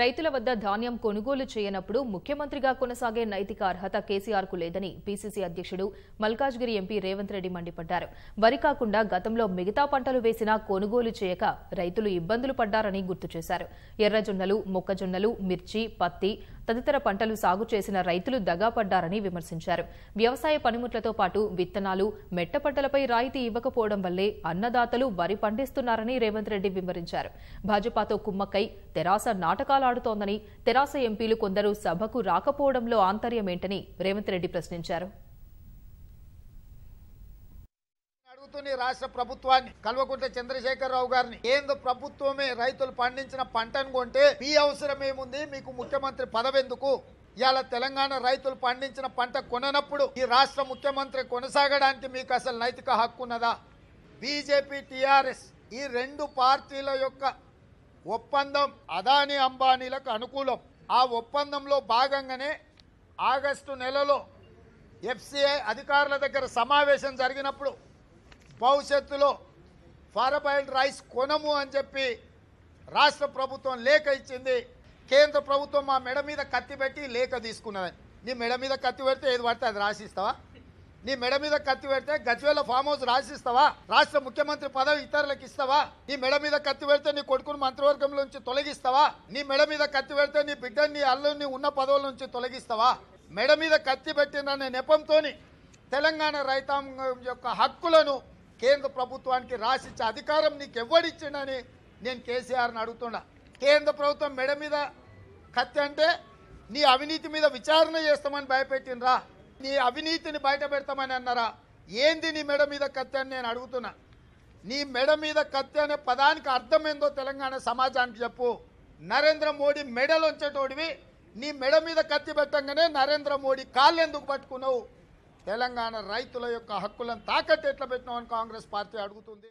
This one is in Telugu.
రైతుల వద్ద ధాన్యం కొనుగోలు చేయనప్పుడు ముఖ్యమంత్రిగా కొనసాగే నైతిక అర్హత కేసీఆర్కు లేదని పీసీసీ అధ్యక్షుడు మల్కాజ్గిరి ఎంపీ రేవంత్ రెడ్డి మండిపడ్డారు వరి కాకుండా గతంలో మిగతా పంటలు వేసినా కొనుగోలు చేయక రైతులు ఇబ్బందులు పడ్డారని గుర్తు చేశారు ఎర్రజొన్నలు మొక్కజొన్నలు మిర్చి పత్తి తదితర పంటలు సాగు చేసిన రైతులు దగాపడ్డారని విమర్శించారు వ్యవసాయ పనిముట్లతో పాటు విత్తనాలు పంటలపై రాయితీ ఇవ్వకపోవడం వల్లే అన్నదాతలు వరి పండిస్తున్నారని రేవంత్ రెడ్డి వివరించారు భాజపాతో కుమ్మక్కై తెరాస నాటకాలాడుతోందని తెరాస ఎంపీలు కొందరు సభకు రాకపోవడంలో ఆంతర్యమేంటని రేవంత్ రెడ్డి ప్రశ్నించారు అడుగుతుంది రాష్ట్ర ప్రభుత్వాన్ని కల్వకుంట్ల రావు గారిని ఏందో ప్రభుత్వమే రైతులు పండించిన పంటను కొంటే మీ అవసరం ఏముంది మీకు ముఖ్యమంత్రి పదవెందుకు ఇవాళ తెలంగాణ రైతులు పండించిన పంట కొననప్పుడు ఈ రాష్ట్ర ముఖ్యమంత్రి కొనసాగడానికి మీకు అసలు నైతిక హక్కు ఉన్నదా బీజేపీ టీఆర్ఎస్ ఈ రెండు పార్టీల యొక్క ఒప్పందం అదానీ అంబానీలకు అనుకూలం ఆ ఒప్పందంలో భాగంగానే ఆగస్టు నెలలో ఎఫ్సిఐ అధికారుల దగ్గర సమావేశం జరిగినప్పుడు భవిష్యత్తులో ఫారబాయిల్డ్ రైస్ కొనము అని చెప్పి రాష్ట్ర ప్రభుత్వం లేఖ ఇచ్చింది కేంద్ర ప్రభుత్వం మా మెడ మీద కత్తి పెట్టి లేఖ తీసుకున్నదని నీ మెడ మీద కత్తి పెడితే ఏది పడితే అది రాసిస్తావా నీ మెడ మీద కత్తి పెడితే గజ్వేల ఫామ్ హౌస్ రాసిస్తావా రాష్ట్ర ముఖ్యమంత్రి పదవి ఇతరులకు ఇస్తావా నీ మెడ మీద కత్తి పెడితే నీ కొడుకును మంత్రివర్గంలో నుంచి తొలగిస్తావా నీ మెడ మీద కత్తి పెడితే నీ బిడ్డని నీ అల్లుని ఉన్న పదవుల నుంచి తొలగిస్తావా మెడ మీద కత్తి పెట్టిననే నెపంతో తెలంగాణ రైతాంగం యొక్క హక్కులను కేంద్ర ప్రభుత్వానికి రాసిచ్చే అధికారం నీకు ఎవ్వడిచ్చిండని నేను కేసీఆర్ని అడుగుతున్నా కేంద్ర ప్రభుత్వం మెడ మీద కత్తి అంటే నీ అవినీతి మీద విచారణ చేస్తామని భయపెట్టినరా నీ అవినీతిని బయట పెడతామని అన్నారా ఏంది నీ మెడ మీద కత్తి అని నేను అడుగుతున్నా నీ మెడ మీద కత్తి అనే పదానికి అర్థం ఏందో తెలంగాణ సమాజానికి చెప్పు నరేంద్ర మోడీ మెడలు వచ్చేటోడివి నీ మెడ మీద కత్తి పెట్టంగానే నరేంద్ర మోడీ కాళ్ళు ఎందుకు పట్టుకున్నావు తెలంగాణ రైతుల యొక్క హక్కులను తాకట్టు ఎట్లా పెట్టినామని కాంగ్రెస్ పార్టీ అడుగుతుంది